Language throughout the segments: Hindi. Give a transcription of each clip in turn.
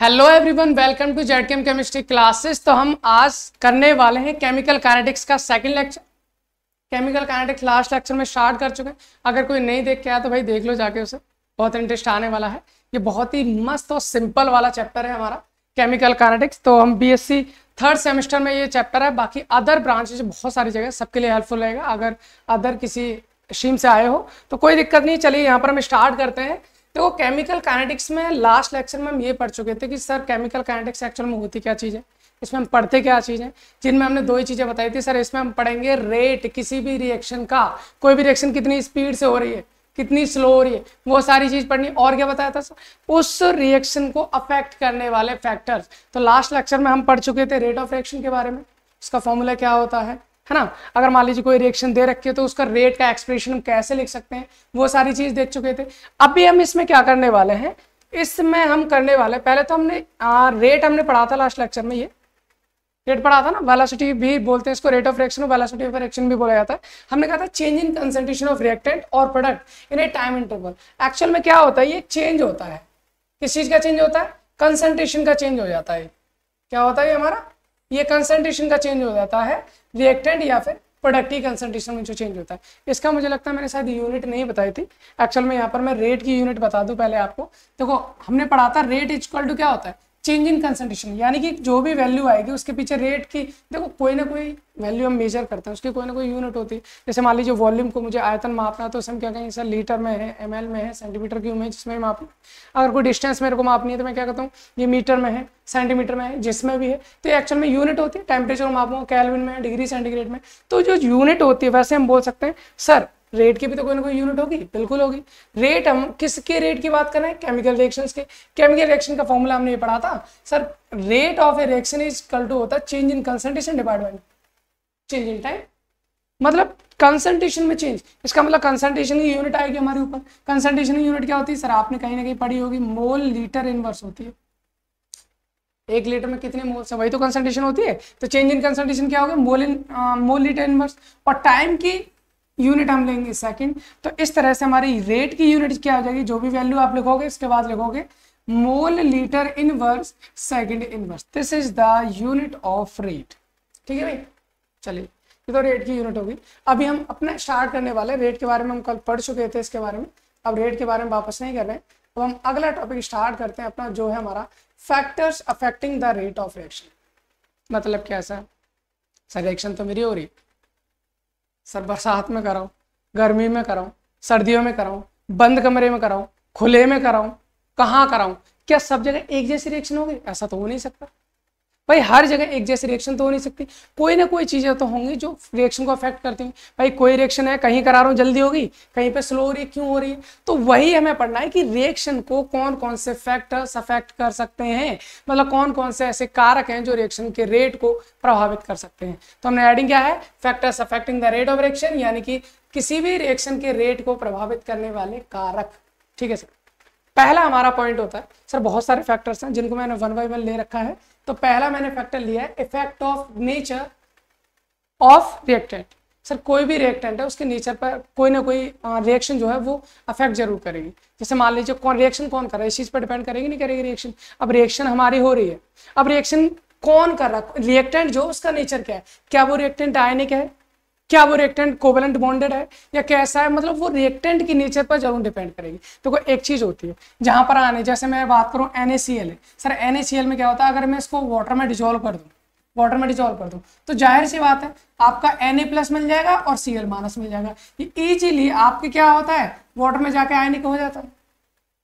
Hello everyone welcome to Z chem chemistry classes तो हम आज करने वाले हैं केमिकल काइनेटिक्स का second lecture chemical kinetics last lecture में स्टार्ट कर चुके हैं अगर कोई नहीं देख के आया तो भाई देख लो जाके उसे बहुत इंटरेस्ट आने वाला है ये बहुत ही मस्त और सिंपल वाला चैप्टर है हमारा केमिकल काइनेटिक्स तो हम बी थर्ड सेमेस्टर में ये चैप्टर है बाकी अदर ब्रांचेज बहुत सारी जगह सबके लिए हेल्पफुल रहेगा अगर अदर किसी स्ट्रीम से आए हो तो कोई दिक्कत नहीं चलिए यहाँ पर हम स्टार्ट करते हैं देखो केमिकल काइनेटिक्स में लास्ट लेक्चर में हम ये पढ़ चुके थे कि सर केमिकल काइनेटिक्स एक्चुअल में होती क्या चीज़ है इसमें हम पढ़ते क्या चीज़ें जिनमें हमने दो ही चीज़ें बताई थी सर इसमें हम पढ़ेंगे रेट किसी भी रिएक्शन का कोई भी रिएक्शन कितनी स्पीड से हो रही है कितनी स्लो हो रही है वो सारी चीज़ पढ़नी और क्या बताया था सर उस रिएक्शन को अफेक्ट करने वाले फैक्टर्स तो लास्ट लेक्चर में हम पढ़ चुके थे रेट ऑफ रिएक्शन के बारे में उसका फॉर्मूला क्या होता है है ना अगर मान लीजिए कोई रिएक्शन दे रखी है तो उसका रेट का एक्सप्रेशन हम कैसे लिख सकते हैं वो सारी चीज़ देख चुके थे अभी हम इसमें क्या करने वाले हैं इसमें हम करने वाले पहले तो हमने आ, रेट हमने पढ़ा था लास्ट लेक्चर में ये रेट पढ़ा था ना वेलोसिटी भी बोलते हैं इसको रेट ऑफ रिएक्शन और ऑफ रिएक्शन भी बोला जाता है हमने कहा था change in concentration of reactant और product in a time interval actual में क्या होता है ये चेंज होता है किस चीज़ का चेंज होता है कंसेंट्रेशन का चेंज हो जाता है क्या होता है ये हमारा ये कंसंट्रेशन का चेंज हो जाता है रिएक्टेंट या फिर प्रोडक्ट की कंसनट्रेशन में जो चेंज होता है इसका मुझे लगता है मैंने शायद यूनिट नहीं बताई थी एक्चुअल में यहाँ पर मैं रेट की यूनिट बता दूँ पहले आपको देखो हमने पढ़ा था रेट इजक्वल टू क्या होता है चेंज इन कंसनट्रेशन यानी कि जो भी वैल्यू आएगी उसके पीछे रेट की देखो कोई ना कोई वैल्यू हम मेजर करते हैं उसकी कोई ना कोई यूनिट होती है जैसे मान लीजिए वॉल्यूम को मुझे आयतन मापना तो उसमें क्या कहेंगे सर लीटर में है एम में है सेंटीमीटर क्यूब में जिसमें मापना अगर कोई डिस्टेंस मेरे को मापनी है तो मैं क्या कहता हूँ ये मीटर में है सेंटीमीटर में है जिसमें भी है तो एक्चुअल में यूनिट होती है टेम्परेचर मापूँ कैलविन में डिग्री सेंटीग्रेड में तो जो यूनिट होती है वैसे हम बोल सकते हैं सर रेट की भी तो कोई ना कोई यूनिट होगी बिल्कुल होगी रेट हम किसके रेट की बात कर रहे हैं केमिकल रिएक्शंस के केमिकल रिएक्शन का फॉर्मूला हमने ये पढ़ा था sir rate of a reaction is equal to होता है change in concentration department change in time मतलब कंसनट्रेशन में चेंज इसका मतलब कंसनट्रेशन की यूनिट आएगी हमारे ऊपर कंसनट्रेशन की यूनिट क्या होती है सर आपने कहीं ना कहीं पढ़ी होगी मोल लीटर इनवर्स होती है एक लीटर में कितने मोल से वही तो कंसनट्रेशन होती है तो चेंज इन कंसनट्रेशन क्या होगा mole in mole litre inverse और टाइम की यूनिट हम लेंगे सेकंड तो इस तरह से हमारी रेट की यूनिट क्या हो जाएगी जो भी वैल्यू आप लिखोगे इसके बाद लिखोगे mole litre inverse second inverse this is the unit of rate ठीक है भाई चलिए ये तो रेट की यूनिट होगी अभी हम अपना स्टार्ट करने वाले रेट के बारे में हम कल पढ़ चुके थे इसके बारे में अब रेट के बारे में वापस नहीं कर रहे हैं अब हम अगला टॉपिक स्टार्ट करते हैं अपना जो है हमारा factors affecting the rate of reaction मतलब क्या सर सर रिएक्शन तो मेरी हो रही है सर बरसात में कराऊँ गर्मी में कराऊँ सर्दियों में कराऊँ बंद कमरे में कराऊँ खुले में कराऊँ कहाँ कराऊँ क्या सब जगह एक जैसी रिएक्शन होगी ऐसा तो हो नहीं सकता भाई हर जगह एक जैसे रिएक्शन तो हो नहीं सकती कोई ना कोई चीज़ें तो होंगी जो रिएक्शन को अफेक्ट करती हैं भाई कोई रिएक्शन है कहीं करा रहा हूँ जल्दी होगी कहीं पे स्लो हो रही है क्यों हो रही है तो वही हमें पढ़ना है कि रिएक्शन को कौन कौन से फैक्टर्स अफेक्ट कर सकते हैं मतलब कौन कौन से ऐसे कारक हैं जो रिएक्शन के रेट को प्रभावित कर सकते हैं तो हमने एडिंग क्या है factors affecting the rate of reaction यानी कि किसी भी रिएक्शन के रेट को प्रभावित करने वाले कारक ठीक है सर पहला हमारा पॉइंट होता है सर बहुत सारे फैक्टर्स हैं जिनको मैंने वन बाई वन ले रखा है तो पहला मैंने फैक्टर लिया है effect of nature of reactant sir कोई भी रिएक्टेंट है उसके नेचर पर कोई ना कोई रिएक्शन जो है वो अफेक्ट जरूर करेगी जैसे मान लीजिए कौन रिएक्शन कौन कर रहा है इस चीज़ पर डिपेंड करेगी नहीं करेगी रिएक्शन अब रिएक्शन हमारी हो रही है अब रिएक्शन कौन कर रहा है रिएक्टेंट जो उसका नेचर क्या है क्या वो रिएक्टेंट आयनिक है क्या वो रिएक्टेंट कोवेलेंट बॉन्डेड है या कैसा है मतलब वो रिएक्टेंट की नेचर पर जरूर डिपेंड करेगी तो तो एक चीज़ होती है जहाँ पर आने जैसे मैं बात करूँ एन सर एन में क्या होता है अगर मैं इसको वाटर में डिजोल्व कर दूँ वाटर में डिजोल्व कर दूँ तो जाहिर सी बात है आपका एन ए प्लस मिल जाएगा और सी एल माइनस मिल जाएगा ये इजीली आपके क्या होता है वाटर में जाके आयनिक हो जाता है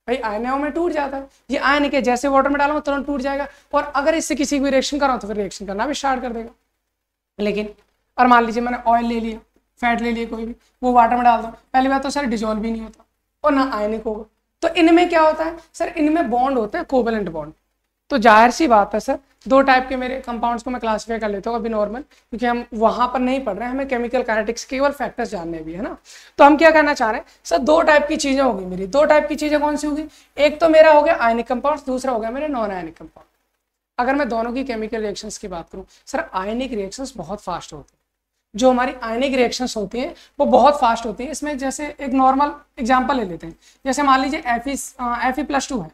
भाई आयने में टूट जाता है ये आयन के जैसे वाटर में डालूंगा तुरंत टूट जाएगा और अगर इससे किसी को रिएक्शन कराऊँ तो फिर रिएक्शन करना भी स्टार्ट कर देगा लेकिन और मान लीजिए मैंने ऑयल ले लिया फैट ले लिया कोई भी वो वाटर में डाल दो पहली बात तो सर डिजोल्व भी नहीं होता और ना आयनिक होगा तो इनमें क्या होता है सर इनमें बॉन्ड होते हैं कोवेलेंट बॉन्ड तो जाहिर सी बात है सर दो टाइप के मेरे कंपाउंड्स को मैं क्लासीफाई कर लेता हूँ अभी नॉर्मल क्योंकि हम वहाँ पर नहीं पढ़ रहे हैं हमें केमिकल काइनेटिक्स केवल फैक्टर्स जानने भी है ना तो हम क्या कहना चाह रहे हैं सर दो टाइप की चीज़ें होगी मेरी दो टाइप की चीज़ें कौन सी होगी एक तो मेरा हो गया आयनिक कंपाउंड दूसरा हो गया मेरे नॉन आयनिक कंपाउंड अगर मैं दोनों की केमिकल रिएक्शंस की बात करूँ सर आयनिक रिएक्शन बहुत फास्ट होते हैं जो हमारी आयनिक रिएक्शंस होती हैं वो बहुत फास्ट होती है इसमें जैसे एक नॉर्मल एग्जाम्पल ले लेते हैं जैसे मान लीजिए F E F E plus two है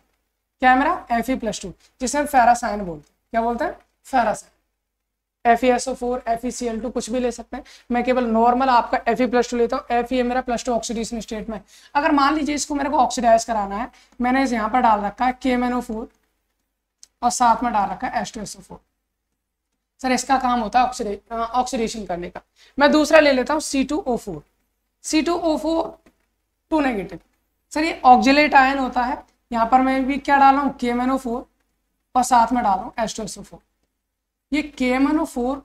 क्या है मेरा एफ ई प्लस टू जिसे हम फेरासाइन बोलते हैं क्या बोलते हैं फेरासाइन F E S O four F E C L two कुछ भी ले सकते हैं मैं केवल नॉर्मल आपका एफ ई प्लस टू लेता हूँ एफ ई मेरा प्लस टू ऑक्सीडेशन स्टेट में अगर मान लीजिए इसको मेरे को ऑक्सीडाइज कराना है मैंने इस यहाँ पर डाल रखा है के एम एन ओ फोर और साथ में डाल रखा है S two S O four sir इसका काम होता है ऑक्सीडेशन करने का मैं दूसरा ले लेता हूँ C two O four C two O four two negative sir ये ऑक्जिलेट आयन होता है यहाँ पर मैं भी क्या डाला हूँ के एम फोर और साथ में डाला हूँ एस्ट्रोसो फोर ये के एम फोर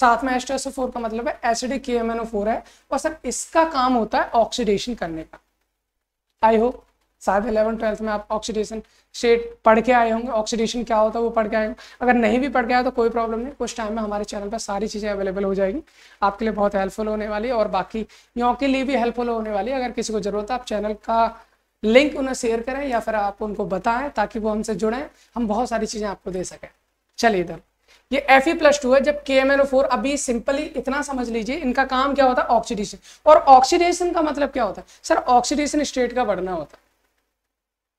साथ में एस्ट्रोसो फोर का मतलब है एसिडिक के एम फोर है और सर इसका काम होता है ऑक्सीडेशन करने का आई होप शायद इलेवन ट्वेल्थ में आप ऑक्सीडेशन स्टेट पढ़ के आए होंगे ऑक्सीडेशन क्या होता है वो पढ़ के आए होंगे अगर नहीं भी पढ़ के आए तो कोई प्रॉब्लम नहीं कुछ टाइम में हमारे चैनल पर सारी चीज़ें अवेलेबल हो जाएगी आपके लिए बहुत हेल्पफुल होने वाली और बाकी यहाँ के लिए भी हेल्पफुल होने वाली अगर किसी को ज़रूरत है आप चैनल का लिंक उन्हें शेयर करें या फिर आप उनको बताएं ताकि वो हमसे जुड़ें हम बहुत सारी चीज़ें आपको दे सकें चलिए इधर ये एफ ई प्लस टू है जब K M N O four अभी सिंपली इतना समझ लीजिए इनका काम क्या होता है ऑक्सीडेशन और ऑक्सीडेशन का मतलब क्या होता है सर ऑक्सीडेशन स्टेट का बढ़ना होता है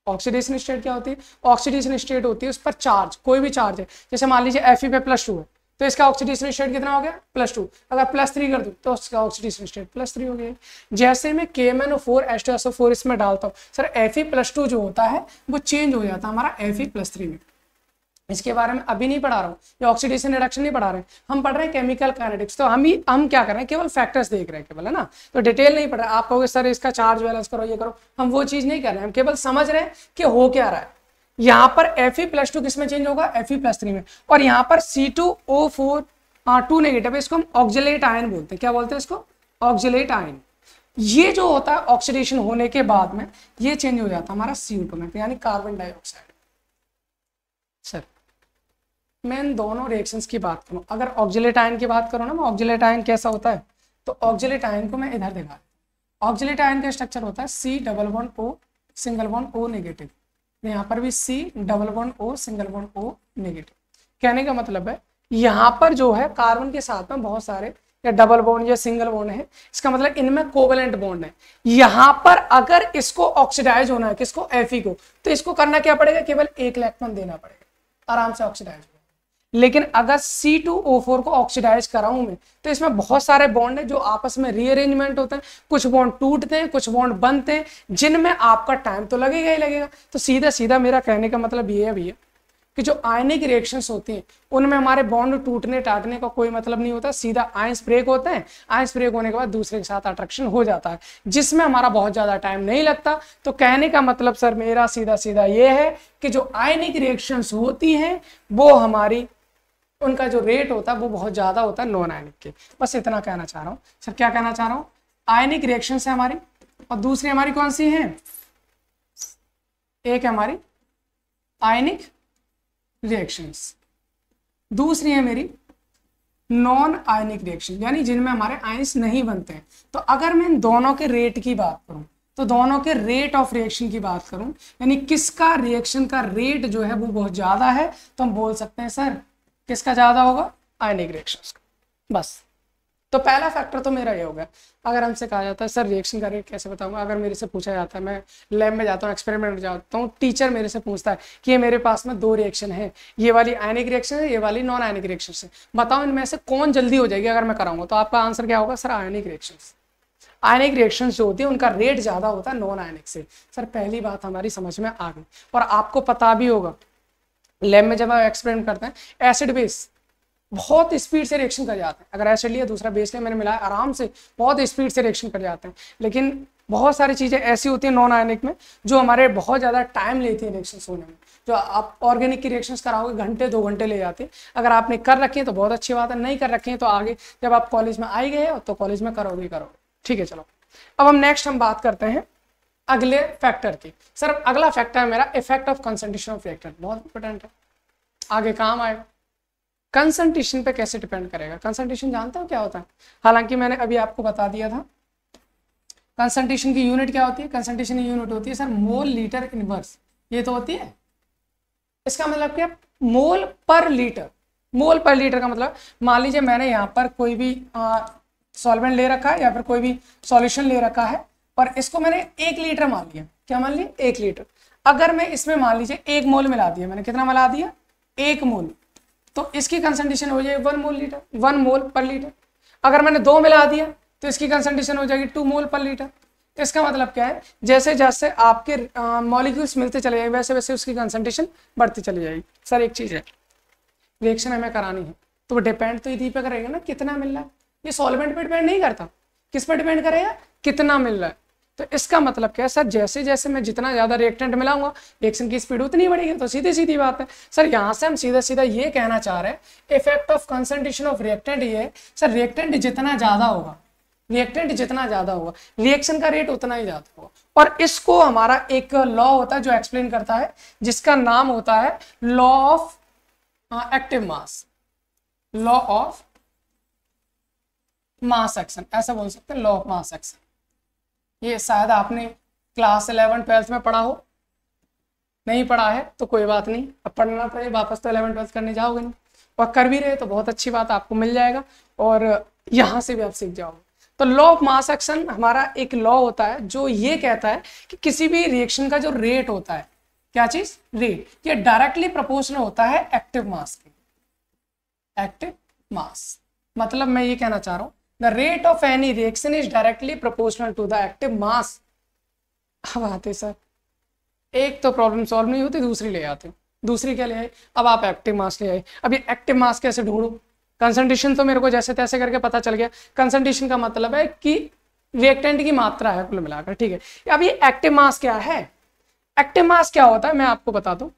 ऑक्सीडेशन स्टेट क्या होती है ऑक्सीडेशन स्टेट होती है उस पर चार्ज कोई भी चार्ज है जैसे मान लीजिए एफ पे प्लस टू है तो इसका ऑक्सीडेशन स्टेट कितना हो गया प्लस टू अगर प्लस थ्री कर दू तो उसका ऑक्सीडेशन स्टेट प्लस थ्री हो गया जैसे मैं K M N O four S two S O four इसमें डालता हूँ sir F E plus two जो होता है वो चेंज हो जाता है हमारा एफ ई प्लस थ्री में इसके बारे में अभी नहीं पढ़ा रहा हूँ ये ऑक्सीडेशन रिडक्शन नहीं पढ़ा रहे हैं हम पढ़ रहे हैं केमिकल कैनेटिक्स तो हम ही हम क्या कर रहे हैं केवल फैक्टर्स देख रहे हैं केवल है ना तो डिटेल नहीं पढ़ रहे आप कहोगे सर इसका चार्ज बैलेंस करो ये करो हम वो चीज़ नहीं कर रहे हैं हम केवल समझ रहे हैं कि हो क्या रहा है यहाँ पर एफ ई प्लस टू किसमें चेंज होगा एफ ई प्लस थ्री में और यहाँ पर C two O four two negative इसको हम ऑक्जिलेट आयन बोलते हैं क्या बोलते हैं इसको ऑक्जिलेट आयन ये जो होता है ऑक्सीडेशन होने के बाद में ये चेंज हो जाता है हमारा सी में तो यानी कार्बन डाइऑक्साइड मैं इन दोनों रिएक्शंस की बात करूँ अगर ऑक्जिलेट आयन की बात करूँ ना मैं ऑक्जिलेट आयन कैसा होता है तो ऑक्जिलेट आयन को मैं इधर दिखा ऑक्जिलेट आयन का स्ट्रक्चर होता है C double one O single one O negative यहाँ पर भी C double one O single one O negative कहने का मतलब है यहाँ पर जो है कार्बन के साथ में बहुत सारे या डबल बॉन्ड या सिंगल बॉन्ड है इसका मतलब इनमें कोवेलेंट बॉन्ड है यहाँ पर अगर इसको ऑक्सीडाइज होना है किसको एफ को तो इसको करना क्या पड़ेगा केवल एक इलेक्ट्रॉन देना पड़ेगा आराम से ऑक्सीडाइज होगा लेकिन अगर सी टू ओ फोर को ऑक्सीडाइज कराऊं मैं तो इसमें बहुत सारे बॉन्ड है जो आपस में रीअरेंजमेंट होते हैं कुछ बॉन्ड टूटते हैं कुछ बॉन्ड बनते हैं जिनमें आपका टाइम तो लगेगा ही लगेगा तो सीधा सीधा मेरा कहने का मतलब ये है भैया कि जो आयनिक रिएक्शंस होती हैं उनमें हमारे बॉन्ड टूटने टाटने का कोई मतलब नहीं होता सीधा आयंस ब्रेक होते हैं आयंस ब्रेक होने के बाद दूसरे के साथ अट्रैक्शन हो जाता है जिसमें हमारा बहुत ज़्यादा टाइम नहीं लगता तो कहने का मतलब सर मेरा सीधा सीधा ये है कि जो आयनिक रिएक्शंस होती हैं वो हमारी उनका जो रेट होता है वो बहुत ज़्यादा होता है नॉन आयनिक के बस इतना कहना चाह रहा हूँ सर क्या कहना चाह रहा हूँ आयनिक रिएक्शन है हमारी और दूसरी हमारी कौन सी है एक है हमारी आयनिक रिएक्शंस दूसरी है मेरी नॉन आयनिक रिएक्शन यानी जिनमें हमारे आइंस नहीं बनते हैं तो अगर मैं इन दोनों के रेट की बात करूं तो दोनों के रेट ऑफ रिएक्शन की बात करूं यानी किसका रिएक्शन का रेट जो है वो बहुत ज़्यादा है तो हम बोल सकते हैं सर किसका ज़्यादा होगा आयनिक रिएक्शन बस तो पहला फैक्टर तो मेरा ये होगा अगर हमसे कहा जाता है सर रिएक्शन का रेट कैसे बताऊंगा अगर मेरे से पूछा जाता है मैं लैब में जाता हूँ एक्सपेरिमेंट में जाता हूँ टीचर मेरे से पूछता है कि ये मेरे पास में दो रिएक्शन है ये वाली आयनिक रिएक्शन है ये वाली नॉन आयनिक रिएक्शन है बताओ इनमें से कौन जल्दी हो जाएगी अगर मैं कराऊंगा तो आपका आंसर क्या होगा sir ionic reaction ionic reaction जो होती है उनका रेट ज़्यादा होता है नॉन आयनिक से सर पहली बात हमारी समझ में आ गई और आपको पता भी होगा लैब में जब हम एक्सपेरिमेंट करते हैं एसिड बेस बहुत स्पीड से रिएक्शन कर जाते हैं अगर एसिड लिया दूसरा बेस लिया मैंने मिलाया आराम से बहुत स्पीड से रिएक्शन कर जाते हैं लेकिन बहुत सारी चीज़ें ऐसी होती हैं नॉन आयनिक में जो हमारे बहुत ज़्यादा टाइम लेती है रिएक्शन होने में जो आप ऑर्गेनिक की रिएक्शंस कराओगे घंटे दो घंटे ले जाते हैं अगर आपने कर रखी है तो बहुत अच्छी बात है नहीं कर रखी है तो आगे जब आप कॉलेज में आई गए तो कॉलेज में करोगे करोगे ठीक है चलो अब हम नेक्स्ट हम बात करते हैं अगले फैक्टर की सर अगला फैक्टर है मेरा effect of concentration of reactor बहुत इंपॉर्टेंट है आगे काम आएगा कंसनट्रेशन पे कैसे डिपेंड करेगा कंसेंट्रेशन जानते हो क्या होता है हालांकि मैंने अभी आपको बता दिया था कंसनट्रेशन की यूनिट क्या होती है कंसनट्रेशन की यूनिट होती है सर मोल लीटर इनवर्स ये तो होती है इसका मतलब क्या मोल per litre mole per litre का मतलब मान लीजिए मैंने यहाँ पर कोई भी सॉल्वेंट ले रखा है या फिर कोई भी सॉल्यूशन ले रखा है और इसको मैंने एक लीटर मान लिया क्या मान लिया एक लीटर अगर मैं इसमें मान लीजिए एक मोल मिला दिया मैंने कितना मिला दिया एक मोल तो इसकी कंसेंट्रेशन हो जाएगी one mole litre one mole per litre अगर मैंने दो मिला दिया तो इसकी कंसेंट्रेशन हो जाएगी टू मोल पर लीटर इसका मतलब क्या है जैसे जैसे आपके मॉलिक्यूल्स मिलते चले जाएंगे वैसे वैसे उसकी कंसेंट्रेशन बढ़ती चली जाएगी सर एक चीज़ है रिएक्शन हमें करानी है तो वो डिपेंड तो इसी पे करेगा ना कितना मिल रहा है ये सॉल्वेंट पे डिपेंड नहीं करता किस पे डिपेंड करेगा कितना मिल रहा है तो इसका मतलब क्या है सर जैसे जैसे मैं जितना ज़्यादा रिएक्टेंट मिलाऊंगा रिएक्शन की स्पीड उतनी बढ़ेगी तो सीधी सीधी बात है सर यहाँ से हम सीधा सीधा ये कहना चाह रहे हैं effect of concentration of reactant ये है सर रिएक्टेंट जितना ज़्यादा होगा रिएक्टेंट जितना ज़्यादा होगा रिएक्शन का रेट उतना ही ज़्यादा होगा और इसको हमारा एक लॉ होता है जो एक्सप्लेन करता है जिसका नाम होता है law of active mass law of mass action ऐसा बोल सकते हैं लॉ ऑफ मास एक्शन ये शायद आपने क्लास इलेवन ट्वेल्थ में पढ़ा हो नहीं पढ़ा है तो कोई बात नहीं अब पढ़ना पड़े तो वापस तो इलेवन ट्वेल्थ करने जाओगे नहीं और कर भी रहे तो बहुत अच्छी बात आपको मिल जाएगा और यहाँ से भी आप सीख जाओगे तो लॉ ऑफ मास एक्शन हमारा एक लॉ होता है जो ये कहता है कि किसी भी रिएक्शन का जो रेट होता है क्या चीज रेट ये डायरेक्टली प्रपोर्शनल होता है एक्टिव मास के एक्टिव मास मतलब मैं ये कहना चाह रहा हूं The rate of any reaction is directly proportional to the active mass. अब आते सर एक तो प्रॉब्लम सॉल्व नहीं होती दूसरी ले आते दूसरी क्या ले आए अब आप एक्टिव मास ले आए अब ये एक्टिव मास कैसे ढूंढो कंसंट्रेशन तो मेरे को जैसे तैसे करके पता चल गया कंसंट्रेशन का मतलब है कि रिएक्टेंट की मात्रा है कुल मिलाकर ठीक है अब ये एक्टिव मास क्या है एक्टिव मास क्या होता है मैं आपको बता दूं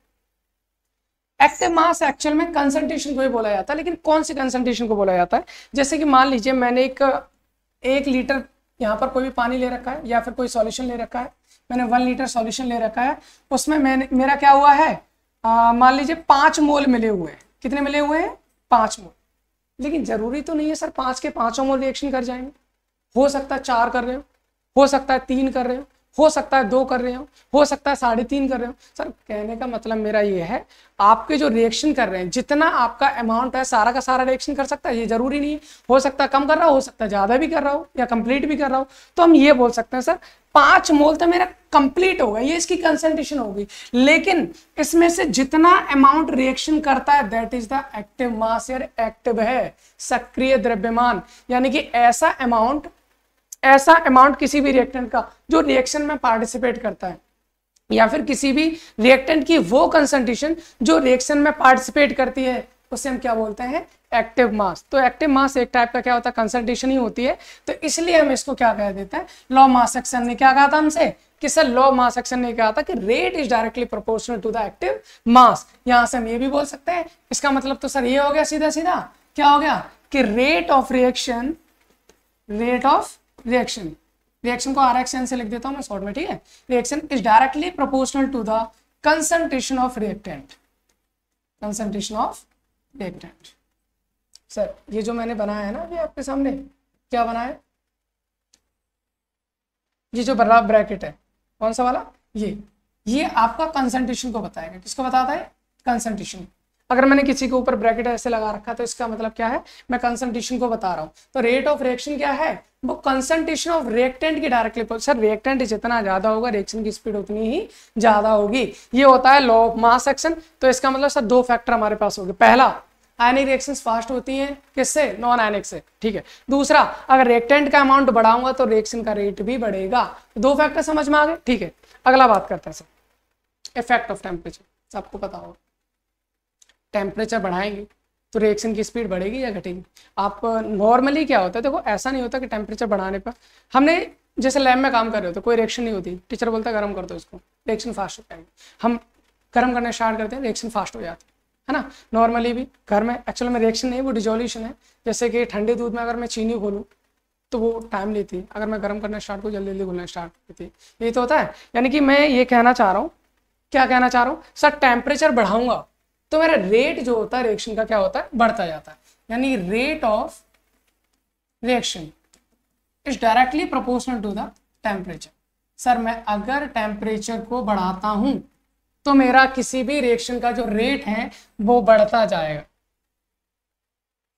एक्टिव मास एक्चुअल में कंसंट्रेशन को ही बोला जाता है लेकिन कौन सी कंसंट्रेशन को बोला जाता है जैसे कि मान लीजिए मैंने एक एक लीटर यहाँ पर कोई भी पानी ले रखा है या फिर कोई सॉल्यूशन ले रखा है मैंने वन लीटर सॉल्यूशन ले रखा है उसमें मैंने मेरा क्या हुआ है मान लीजिए पाँच मोल मिले हुए हैं कितने मिले हुए हैं पाँच मोल लेकिन ज़रूरी तो नहीं है सर पाँच के पाँचों मोल रिएक्शन कर जाएंगे हो सकता है चार कर रहे हो हो सकता है तीन कर रहे हो हो सकता है दो कर रहे हो हो सकता है साढ़े तीन कर रहे हो सर कहने का मतलब मेरा ये है आपके जो रिएक्शन कर रहे हैं जितना आपका अमाउंट है सारा का सारा रिएक्शन कर सकता है ये जरूरी नहीं है हो सकता है कम कर रहा हो हो सकता है ज़्यादा भी कर रहा हो या कंप्लीट भी कर रहा हो तो हम ये बोल सकते हैं सर पांच मोल तो मेरा कंप्लीट होगा ये इसकी कंसेंट्रेशन होगी लेकिन इसमें से जितना अमाउंट रिएक्शन करता है that is the active mass active है सक्रिय द्रव्यमान यानी कि ऐसा अमाउंट ऐसा अमाउंट किसी भी रिएक्टेंट का जो रिएक्शन में पार्टिसिपेट करता है या फिर किसी भी रिएक्टेंट की वो कंसंट्रेशन जो रिएक्शन में पार्टिसिपेट करती है उसे हम क्या बोलते हैं एक्टिव मास तो एक्टिव मास एक टाइप का क्या होता है कंसंट्रेशन ही होती है तो इसलिए हम इसको क्या कह देते हैं लॉ मास एक्शन ने क्या कहा था हमसे कि सर लॉ मास एक्शन ने कहा था कि rate is directly proportional to the active mass यहां से हम ये भी बोल सकते हैं इसका मतलब तो सर ये हो गया सीधा सीधा क्या हो गया कि rate of reaction rate of reaction reaction को आर एक्सएन से लिख देता हूँ मैं शॉर्ट में ठीक है reaction is directly proportional to the concentration of reactant concentration of reactant sir ये जो मैंने बनाया है ना अभी आपके सामने क्या बनाया ये जो बड़ा ब्रैकेट है कौन सा वाला ये ये आपका कंसंट्रेशन को बताएगा किसको बताता है कंसंट्रेशन अगर मैंने किसी के ऊपर ब्रैकेट ऐसे लगा रखा तो इसका मतलब क्या है मैं कंसंट्रेशन को बता रहा हूँ तो रेट ऑफ रिएक्शन क्या है वो कंसंट्रेशन ऑफ रिएक्टेंट की डायरेक्टली सर रिएक्टेंट जितना ज्यादा होगा रिएक्शन की स्पीड उतनी ही ज्यादा होगी ये होता है लॉ ऑफ मास एक्शन तो इसका मतलब सर दो फैक्टर हमारे पास होगी पहला आयनिक रिएक्शन फास्ट होती है किससे नॉन आयनिक से ठीक है दूसरा अगर रिएक्टेंट का अमाउंट बढ़ाऊंगा तो रिएक्शन का रेट भी बढ़ेगा दो फैक्टर समझ में आ गए ठीक है अगला बात करते हैं सर इफेक्ट ऑफ टेम्परेचर सबको पता होगा टेम्परेचर बढ़ाएंगे तो रिएक्शन की स्पीड बढ़ेगी या घटेगी आप नॉर्मली क्या होता है देखो ऐसा नहीं होता कि टेम्परेचर बढ़ाने पर हमने जैसे लैब में काम कर रहे होते तो कोई रिएक्शन नहीं होती टीचर बोलता गर्म कर दो इसको रिएक्शन फास्ट हो जाएंगे हम गर्म करना स्टार्ट करते हैं रिएक्शन फास्ट हो जाती है ना नॉर्मली भी घर में एक्चुअल में रिएक्शन नहीं वो डिजोल्यूशन है जैसे कि ठंडे दूध में अगर मैं चीनी खोलूँ तो वो टाइम लेती है अगर मैं गर्म करना स्टार्ट करूँ जल्दी जल्दी घुलना स्टार्ट करती है ये तो होता है यानी कि मैं ये कहना चाह रहा हूँ क्या कहना चाह रहा हूँ सर टेम्परेचर बढ़ाऊंगा तो मेरा रेट जो होता है रिएक्शन का क्या होता है बढ़ता जाता है यानी rate of reaction is directly proportional to the temperature sir मैं अगर टेम्परेचर को बढ़ाता हूं तो मेरा किसी भी रिएक्शन का जो रेट है वो बढ़ता जाएगा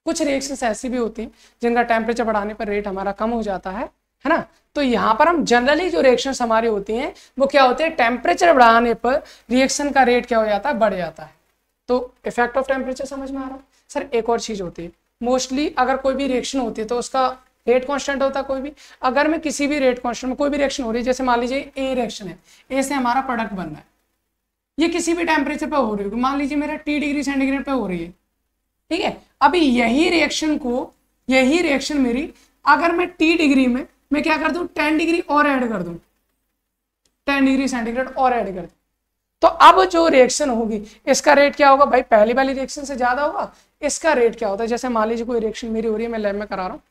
कुछ रिएक्शन ऐसी भी होती हैं जिनका टेम्परेचर बढ़ाने पर रेट हमारा कम हो जाता है है ना तो यहाँ पर हम जनरली जो रिएक्शन हमारी होती हैं वो क्या होते हैं टेम्परेचर बढ़ाने पर रिएक्शन का रेट क्या हो जाता है बढ़ जाता है तो इफेक्ट ऑफ टेम्परेचर समझ में आ रहा है सर एक और चीज़ होती है मोस्टली अगर कोई भी रिएक्शन होती है तो उसका रेट कांस्टेंट होता है कोई भी अगर मैं किसी भी रेट कांस्टेंट में कोई भी रिएक्शन हो रही है जैसे मान लीजिए ए रिएक्शन है ए से हमारा प्रोडक्ट बन रहा है ये किसी भी टेम्परेचर पर हो रही होगी मान लीजिए मेरा टी डिग्री सेंटीग्रेड पर हो रही है ठीक है अभी यही रिएक्शन को यही रिएक्शन मेरी अगर मैं टी डिग्री में मैं क्या कर दू टेन डिग्री और एड कर दूँ टेन डिग्री सेंटीग्रेड और एड कर दूँ तो अब जो रिएक्शन होगी इसका रेट क्या होगा भाई पहली वाली रिएक्शन से ज़्यादा होगा इसका रेट क्या होता है जैसे मान लीजिए कोई रिएक्शन मेरी हो रही है मैं लैब में करा रहा हूँ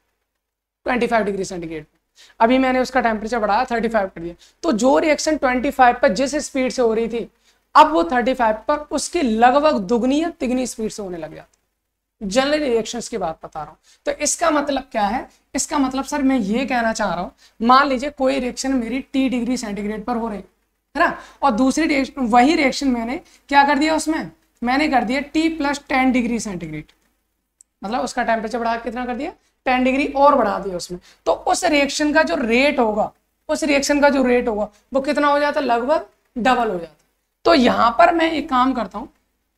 ट्वेंटी फाइव डिग्री सेंटीग्रेड अभी मैंने उसका टेम्परेचर बढ़ाया थर्टी फाइव कर दिया तो जो रिएक्शन ट्वेंटी फाइव पर जिस स्पीड से हो रही थी अब वो थर्टी फाइव पर उसकी लगभग दुग्नी या तिगनी स्पीड से होने लग जाती जनरल रिएक्शन की बात बता रहा हूँ तो इसका मतलब क्या है इसका मतलब सर मैं ये कहना चाह रहा हूँ मान लीजिए कोई रिएक्शन मेरी टी डिग्री सेंटीग्रेड पर हो रही है ना और दूसरी रिएक्शन वही रिएक्शन मैंने क्या कर दिया उसमें मैंने कर दिया T plus ten degree centigrade मतलब उसका टेम्परेचर बढ़ा कितना कर दिया टेन डिग्री और बढ़ा दिया उसमें तो उस रिएक्शन का जो रेट होगा उस रिएक्शन का जो रेट होगा वो कितना हो जाता लगभग डबल हो जाता तो यहाँ पर मैं एक काम करता हूँ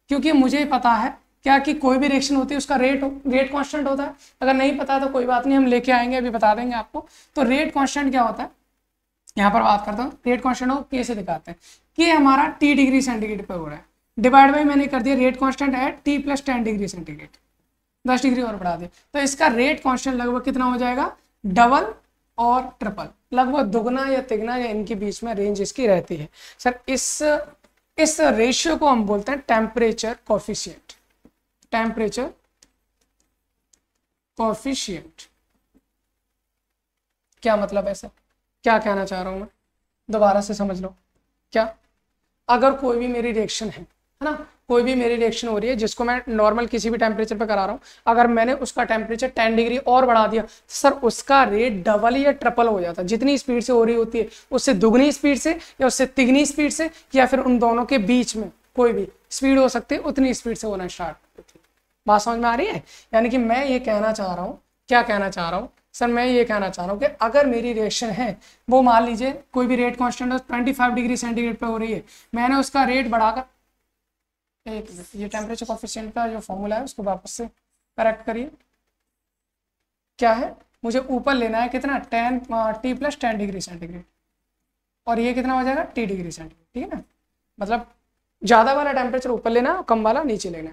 क्योंकि मुझे पता है क्या कि कोई भी रिएक्शन होती है उसका रेट हो, रेट कांस्टेंट होता है अगर नहीं पता तो कोई बात नहीं हम लेके आएंगे अभी बता देंगे आपको तो रेट कांस्टेंट क्या होता है यहाँ पर बात करता हूँ रेट कॉन्स्टेंट हो के से दिखाते हैं के हमारा टी डिग्री सेंटीग्रेड पर हो रहा है डिवाइड बाई मैंने कर दिया रेट कॉन्स्टेंट है T plus ten degree centigrade दस डिग्री और बढ़ा दे तो इसका रेट कॉन्स्टेंट लगभग कितना हो जाएगा डबल और ट्रिपल लगभग दुगना या तिगना या इनके बीच में रेंज इसकी रहती है सर इस इस रेशियो को हम बोलते हैं टेम्परेचर कॉफिशियंट टेम्परेचर कॉफिशियंट क्या मतलब है सर क्या कहना चाह रहा हूँ मैं दोबारा से समझ लो क्या अगर कोई भी मेरी रिएक्शन है है ना कोई भी मेरी रिएक्शन हो रही है जिसको मैं नॉर्मल किसी भी टेम्परेचर पे करा रहा हूँ अगर मैंने उसका टेम्परेचर टेन डिग्री और बढ़ा दिया सर उसका रेट डबल या ट्रिपल हो जाता है जितनी स्पीड से हो रही होती है उससे दुगनी स्पीड से या उससे तिगनी स्पीड से या फिर उन दोनों के बीच में कोई भी स्पीड हो सकती है उतनी स्पीड से होना स्टार्ट है बात समझ में आ रही है यानी कि मैं ये कहना चाह रहा हूँ क्या कहना चाह रहा हूँ सर मैं ये कहना चाह रहा हूँ कि अगर मेरी रिएक्शन है वो मान लीजिए कोई भी rate constant twenty five degree centigrade पे हो रही है मैंने उसका रेट बढ़ाकर एक ये टेम्परेचर कॉफिशियंट का जो फॉर्मूला है उसको वापस से करेक्ट करिए क्या है मुझे ऊपर लेना है कितना ten T plus ten degree centigrade और ये कितना हो जाएगा टी डिग्री सेंटीग्रेड ठीक है ना मतलब ज़्यादा वाला टेम्परेचर ऊपर लेना कम वाला नीचे लेना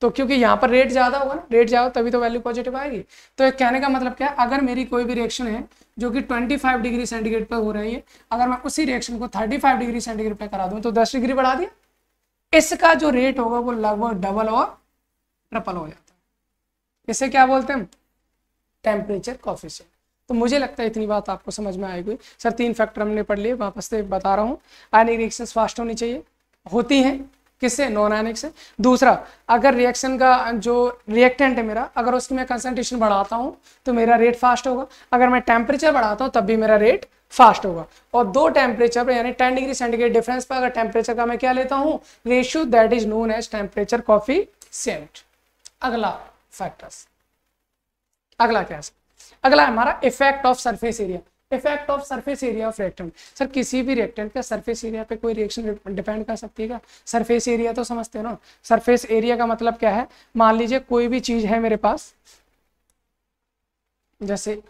तो क्योंकि यहाँ पर रेट ज़्यादा होगा ना रेट ज़्यादा तभी तो वैल्यू पॉजिटिव आएगी तो एक कहने का मतलब क्या है अगर मेरी कोई भी रिएक्शन है जो कि 25 डिग्री सेंटीग्रेड पर हो रही है अगर मैं उसी रिएक्शन को 35 डिग्री सेंटीग्रेड पर करा दूँ तो 10 डिग्री बढ़ा दिया इसका जो रेट होगा वो लगभग डबल और ट्रपल हो जाता है इसे क्या बोलते हैं टेम्परेचर कॉफिशियंट तो मुझे लगता है इतनी बात आपको समझ में आएगी सर तीन फैक्टर हमने पढ़ लिए वापस से बता रहा हूँ आने रिएक्शन फास्ट होनी चाहिए होती हैं किससे नॉन आयनिक से दूसरा अगर रिएक्शन का जो रिएक्टेंट है मेरा अगर उसकी मैं कंसेंट्रेशन बढ़ाता हूँ तो मेरा रेट फास्ट होगा अगर मैं टेम्परेचर बढ़ाता हूँ तब भी मेरा रेट फास्ट होगा और दो टेम्परेचर पर यानी टेन डिग्री सेंटीग्रेड डिफरेंस पर अगर टेम्परेचर का मैं क्या लेता हूँ ratio that is known as temperature coefficient अगला फैक्टर्स अगला क्या है अगला है हमारा effect of surface area effect of surface area of reactant sir किसी भी रिएक्टेंट का सरफेस एरिया पे कोई रिएक्शन डिपेंड कर सकती है सरफेस एरिया तो समझते हो ना सरफेस एरिया का मतलब क्या है मान लीजिए कोई भी चीज है मेरे पास जैसे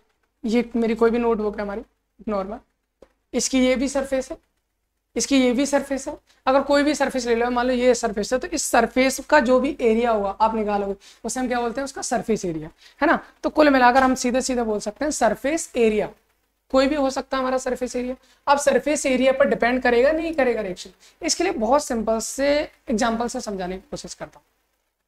ये मेरी कोई भी नोटबुक है हमारी नॉर्मल इसकी ये भी सरफेस है इसकी ये भी सरफेस है अगर कोई भी सरफेस ले लो मान लो ये सरफेस है तो इस सरफेस का जो भी एरिया होगा आप निकालोगे उसे हम क्या बोलते हैं उसका सरफेस एरिया है ना तो कुल मिलाकर हम सीधे सीधे बोल सकते हैं सरफेस एरिया कोई भी हो सकता है हमारा सरफेस एरिया अब सरफेस एरिया पर डिपेंड करेगा नहीं करेगा रिएक्शन इसके लिए बहुत सिंपल से एग्जाम्पल से समझाने की कोशिश करता हूँ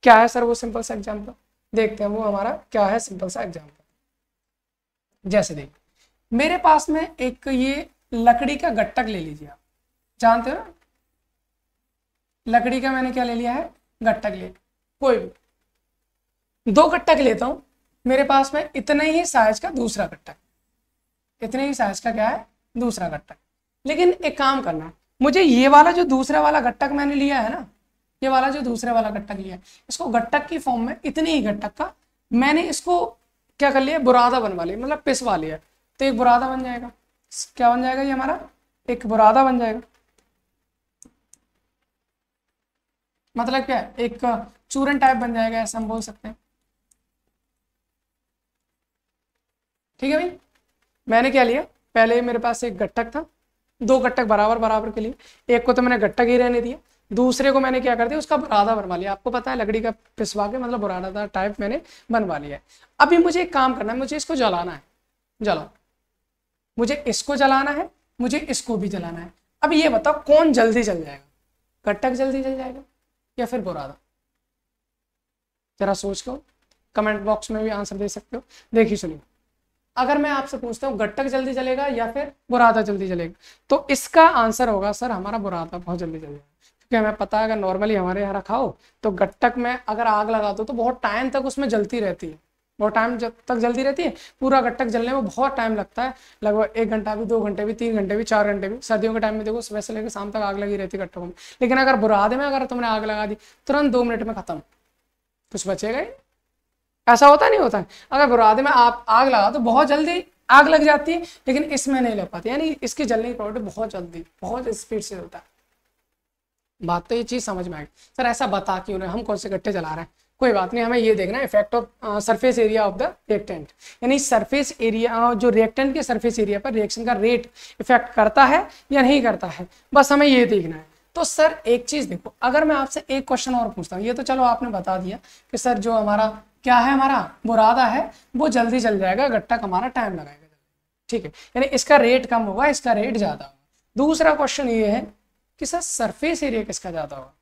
क्या है सर वो सिंपल सा एग्जाम्पल देखते हैं वो हमारा क्या है सिंपल सा एग्जाम्पल जैसे देखिए मेरे पास में एक ये लकड़ी का गट्टक ले लीजिए आप जानते हो ना लकड़ी का मैंने क्या ले लिया है गट्टक ले कोई भी दो गट्टक लेता हूं मेरे पास में इतने ही साइज का दूसरा गट्टक कितने ही साइज का क्या है दूसरा घटक लेकिन एक काम करना मुझे ये वाला जो दूसरा वाला घटक मैंने लिया है ना ये वाला जो दूसरे वाला घटक लिया है इसको घटक की फॉर्म में इतने ही घटक का मैंने इसको क्या कर लिया बुरादा बनवा लिया मतलब पिसवा लिया तो एक बुरादा बन जाएगा क्या बन जाएगा ये हमारा एक बुरादा बन जाएगा मतलब क्या एक चूरन टाइप बन जाएगा ऐसा हम बोल सकते हैं ठीक है भाई मैंने क्या लिया पहले मेरे पास एक गट्टक था दो गट्टक बराबर बराबर के लिए एक को तो मैंने गट्टक ही रहने दिया दूसरे को मैंने क्या कर दिया उसका बुरादा बनवा लिया आपको पता है लकड़ी का पिसवा के मतलब बुरादा टाइप मैंने बनवा लिया है अभी मुझे एक काम करना है मुझे इसको जलाना है जलाओ मुझे इसको जलाना है मुझे इसको भी जलाना है अब ये बताओ कौन जल्दी जल जाएगा गट्टक जल्दी जल जाएगा या फिर बुरादा जरा सोच लो कमेंट बॉक्स में भी आंसर दे सकते हो देखिए सुनिए अगर मैं आपसे पूछता हूँ गट्टक जल्दी चलेगा या फिर बुरादा जल्दी चलेगा तो इसका आंसर होगा सर हमारा बुरादा बहुत जल्दी जलेगा क्योंकि हमें पता है अगर नॉर्मली हमारे यहाँ रखा हो तो गट्टक में अगर आग लगा दो तो बहुत टाइम तक उसमें जलती रहती है बहुत टाइम जब तक जल्दी रहती है पूरा गट्टक जलने में बहुत टाइम लगता है लगभग एक घंटा भी दो घंटे भी तीन घंटे भी चार घंटे भी सर्दियों के टाइम में देखो सुबह से लेकर शाम तक आग लगी रहती है गट्टकों में लेकिन अगर बुरादे में अगर तुमने आग लगा दी तुरंत दो मिनट में खत्म कुछ बचेगा ही ऐसा होता नहीं होता अगर बुरादे में आप आग लगा तो बहुत जल्दी आग लग जाती है लेकिन इसमें नहीं लग पाती यानी इसकी जलने की प्रॉपर्टी बहुत जल्दी बहुत स्पीड से होता है बात तो ये चीज़ समझ में आई सर ऐसा बता क्यों उन्हें हम कौन से गट्टे जला रहे हैं कोई बात नहीं हमें ये देखना है effect of surface area of the reactant यानी सरफेस एरिया जो रिएक्टेंट के सरफेस एरिया पर रिएक्शन का रेट इफेक्ट करता है या नहीं करता है बस हमें ये देखना है तो सर एक चीज़ देखो अगर मैं आपसे एक क्वेश्चन और पूछता हूँ ये तो चलो आपने बता दिया कि सर जो हमारा क्या है हमारा बुरादा है वो जल्दी जल जाएगा गट्टा हमारा टाइम लगाएगा ठीक है यानी इसका रेट कम होगा इसका रेट ज़्यादा होगा दूसरा क्वेश्चन ये है कि सर सरफेस एरिया किसका ज़्यादा होगा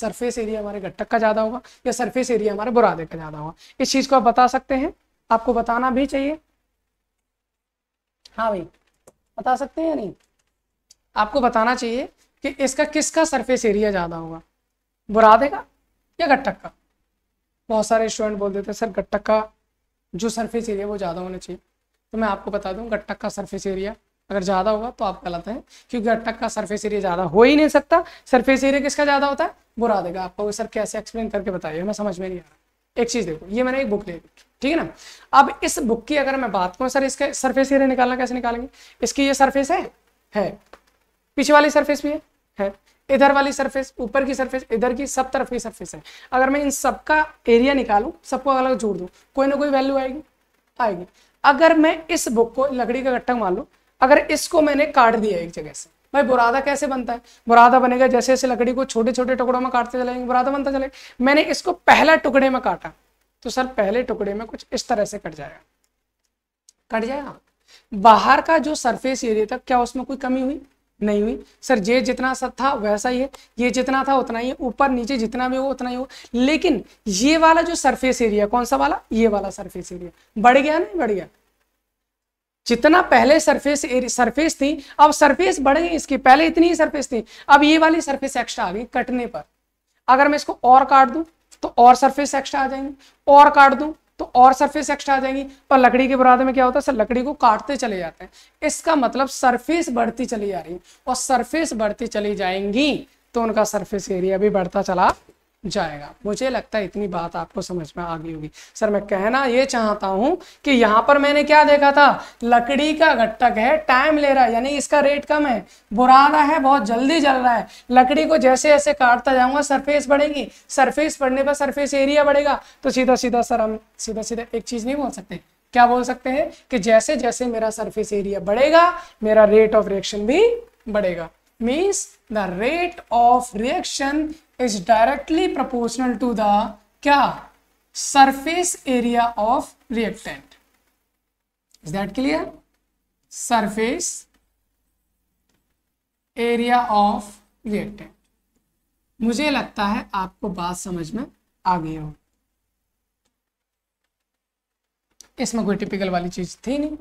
सरफेस एरिया हमारे गट्टक का ज़्यादा होगा या सरफेस एरिया हमारे बुरादे का ज़्यादा होगा इस चीज़ को आप बता सकते हैं आपको बताना भी चाहिए हाँ भाई बता सकते हैं नहीं आपको बताना चाहिए कि इसका किसका सरफेस एरिया ज़्यादा होगा बुरादे का या गट्टक का बहुत सारे स्टूडेंट बोल देते हैं सर गट्टक का जो सरफेस एरिया वो ज़्यादा होना चाहिए तो मैं आपको बता दूँ गट्टक का सरफेस एरिया अगर ज़्यादा होगा तो आप गलत हैं क्योंकि गट्टक का सरफेस एरिया ज़्यादा हो ही नहीं सकता सरफेस एरिया किसका ज़्यादा होता है बुरा देगा आपको सर कैसे एक्सप्लेन करके बताइए मैं समझ में नहीं आ रहा एक चीज़ देखो ये मैंने एक बुक ले ली ठीक है ना अब इस बुक की अगर मैं बात करूँ सर इसके सरफेस एरिया निकालना कैसे निकालेंगे इसकी ये सरफेस है है पीछे वाली सरफेस भी है है इधर वाली सरफेस ऊपर की सरफेस इधर की सब तरफ की सरफेस है अगर मैं इन सबका एरिया निकालूं सबको अलग अलग जोड़ दूं कोई ना कोई वैल्यू आएगी आएगी अगर मैं इस बुक को लकड़ी का गट्ठा मान लू अगर इसको मैंने काट दिया एक जगह से भाई बुरादा कैसे बनता है बुरादा बनेगा जैसे जैसे लकड़ी को छोटे छोटे टुकड़ों में काटते चलेंगे बुरादा बनता चलेगा मैंने इसको पहला टुकड़े में काटा तो सर पहले टुकड़े में कुछ इस तरह से कट जाएगा कट जाएगा बाहर का जो सरफेस एरिया था क्या उसमें कोई कमी हुई नहीं हुई सर ये जितना सब था वैसा ही है ये जितना था उतना ही है ऊपर नीचे जितना भी हो उतना ही हो लेकिन ये वाला जो सरफेस एरिया कौन सा वाला ये वाला सरफेस एरिया बढ़ गया नहीं बढ़ गया जितना पहले सरफेस सरफेस थी अब सरफेस बढ़ गई इसकी पहले इतनी ही सरफेस थी अब ये वाली सरफेस एक्स्ट्रा आ गई कटने पर अगर मैं इसको और काट दूं तो और सरफेस एक्स्ट्रा आ जाएंगे और काट दूं तो और सरफेस एक्स्ट्रा आ जाएंगी पर लकड़ी के बरादे में क्या होता है सर लकड़ी को काटते चले जाते हैं इसका मतलब सरफेस बढ़ती चली जा रही है और सरफेस बढ़ती चली जाएंगी तो उनका सरफेस एरिया भी बढ़ता चला जाएगा मुझे लगता है इतनी बात आपको समझ में आ गई होगी सर मैं कहना ये चाहता हूं कि यहां पर मैंने क्या देखा था लकड़ी का घटक है टाइम ले रहा है यानी इसका रेट कम है रहा है बहुत जल्दी जल रहा है लकड़ी को जैसे जैसे काटता जाऊंगा सरफेस बढ़ेगी सरफेस बढ़ने पर सरफेस एरिया बढ़ेगा तो सीधा सीधा सर हम सीधा सीधा एक चीज नहीं बोल सकते क्या बोल सकते हैं कि जैसे जैसे मेरा सरफेस एरिया बढ़ेगा मेरा रेट ऑफ रिएक्शन भी बढ़ेगा means the rate of reaction is directly proportional to the क्या surface area of reactant is that clear surface area of reactant मुझे लगता है आपको बात समझ में आ गई हो इसमें कोई टिपिकल वाली चीज थी नहीं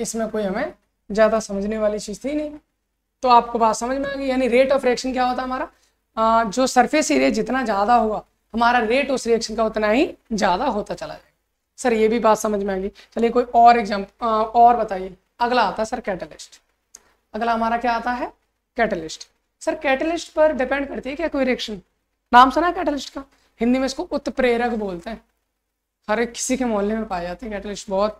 इसमें कोई हमें ज्यादा समझने वाली चीज थी नहीं तो आपको बात समझ में आ गई यानी रेट ऑफ रिएक्शन क्या होता है हमारा जो सरफेस एरिया जितना ज़्यादा होगा हमारा रेट उस रिएक्शन का उतना ही ज़्यादा होता चला जाएगा सर ये भी बात समझ में आएगी चलिए कोई और एग्जाम्पल और बताइए अगला आता है सर कैटलिस्ट अगला हमारा क्या आता है कैटलिस्ट सर कैटलिस्ट पर डिपेंड करती है क्या कोई रिएक्शन नाम सुना कैटलिस्ट का हिंदी में इसको उत्प्रेरक बोलते हैं हर एक किसी के मोहल्ले में पाए जाते हैं कैटलिस्ट बहुत